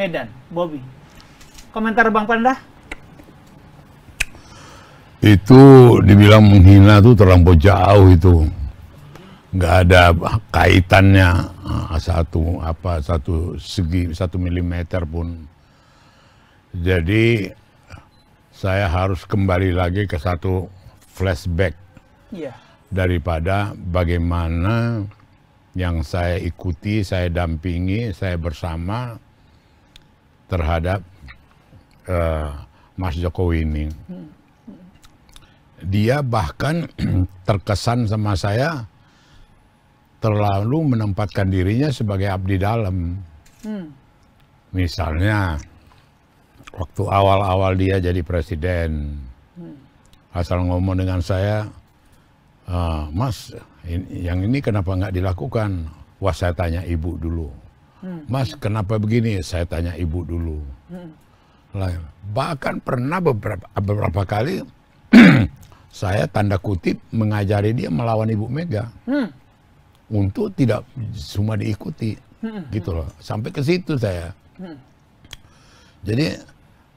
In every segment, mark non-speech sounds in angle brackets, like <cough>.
Medan, Bobby. Komentar Bang Panda? Itu dibilang menghina tuh terlalu jauh itu. Nggak ada kaitannya ah, satu apa satu segi satu milimeter pun. Jadi saya harus kembali lagi ke satu flashback yeah. daripada bagaimana yang saya ikuti, saya dampingi, saya bersama terhadap uh, Mas Jokowi ini. Dia bahkan <clears throat> terkesan sama saya terlalu menempatkan dirinya sebagai abdi dalam. Hmm. Misalnya waktu awal-awal dia jadi presiden, hmm. asal ngomong dengan saya, uh, Mas, ini, yang ini kenapa nggak dilakukan? Wah saya tanya ibu dulu. Hmm. Mas, kenapa begini? Saya tanya ibu dulu. Hmm. bahkan pernah beberapa, beberapa kali <clears throat> saya tanda kutip mengajari dia melawan ibu Mega hmm. untuk tidak semua diikuti, hmm. gitu loh. Sampai ke situ saya. Hmm. Jadi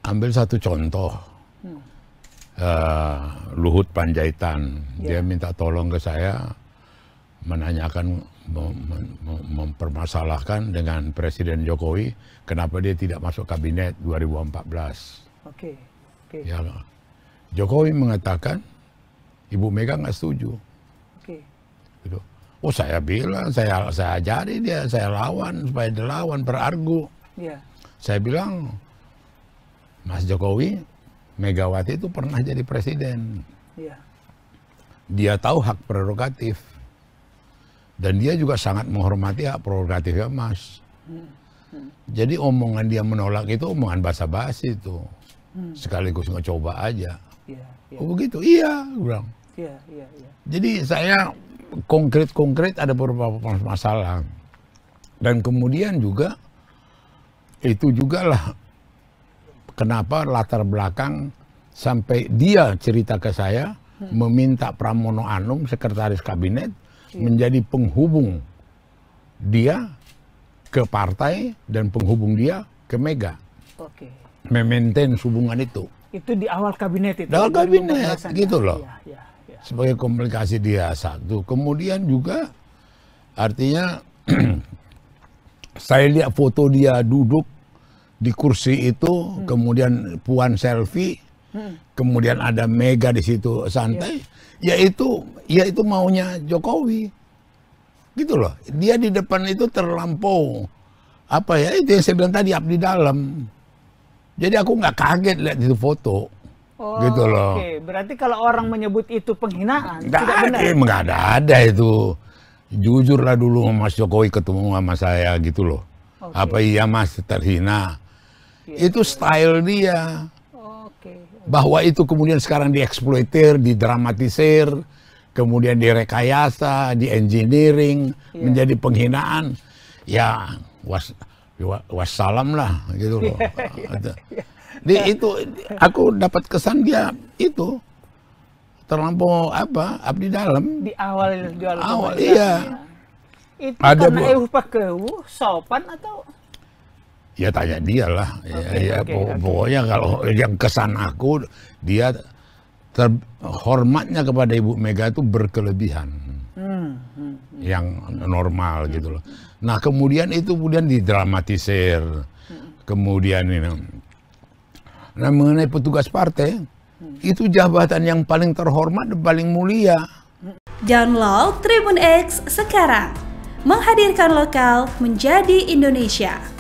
ambil satu contoh. Uh, Luhut Panjaitan yeah. dia ya. minta tolong ke saya menanyakan mempermasalahkan dengan Presiden Jokowi kenapa dia tidak masuk kabinet 2014. Oke. Okay. Okay. Ya, Jokowi mengatakan Ibu Mega nggak setuju. Oke. Okay. Gitu. Oh saya bilang saya saya ajari dia saya lawan supaya dilawan berargu. Yeah. Saya bilang Mas Jokowi Megawati itu pernah jadi presiden. Yeah. Dia tahu hak prerogatif dan dia juga sangat menghormati hak prerogatifnya Mas. Jadi omongan dia menolak itu omongan basa-basi itu. Hmm. Sekaligus ngecoba aja. Yeah, yeah. Oh begitu? Iya, bilang. Yeah, yeah, yeah. Jadi saya konkret-konkret ada beberapa masalah. Dan kemudian juga itu juga lah kenapa latar belakang sampai dia cerita ke saya hmm. meminta Pramono Anung sekretaris kabinet Iya. menjadi penghubung dia ke partai dan penghubung dia ke Mega. Oke. Okay. Memaintain hubungan itu. Itu di awal kabinet itu. Di awal kabinet gitu loh. Ya, ya, ya. Sebagai komplikasi dia satu. Kemudian juga artinya <clears throat> saya lihat foto dia duduk di kursi itu hmm. kemudian puan selfie hmm. kemudian ada Mega di situ santai, yeah. yaitu yaitu maunya Jokowi, gitu loh. Dia di depan itu terlampau apa ya itu yang saya bilang tadi abdi dalam. Jadi aku nggak kaget lihat itu foto. Oh, gitu loh. Oke, okay. berarti kalau orang menyebut itu penghinaan, gak tidak ada, benar. ada, ada itu. Jujurlah dulu Mas Jokowi ketemu sama saya gitu loh. Okay. Apa iya Mas terhina? Iya. Itu style dia bahwa itu kemudian sekarang dieksploitir, didramatisir, kemudian direkayasa, diengineering yeah. menjadi penghinaan. Ya, was wassalam lah gitu loh. <laughs> Iya, iya. Di itu aku dapat kesan dia itu terlampau apa abdi dalam di awal di awal iya itu Ada karena ewu pakewu sopan atau Ya tanya dia lah. Okay, ya, okay, ya, pokoknya kalau yang kesan aku dia terhormatnya kepada Ibu Mega itu berkelebihan. Hmm, hmm, hmm. Yang normal hmm. gitu loh. Nah kemudian itu kemudian didramatisir. Hmm. Kemudian ini. Nah mengenai petugas partai, hmm. itu jabatan yang paling terhormat dan paling mulia. Download Tribun X sekarang. Menghadirkan lokal menjadi Indonesia.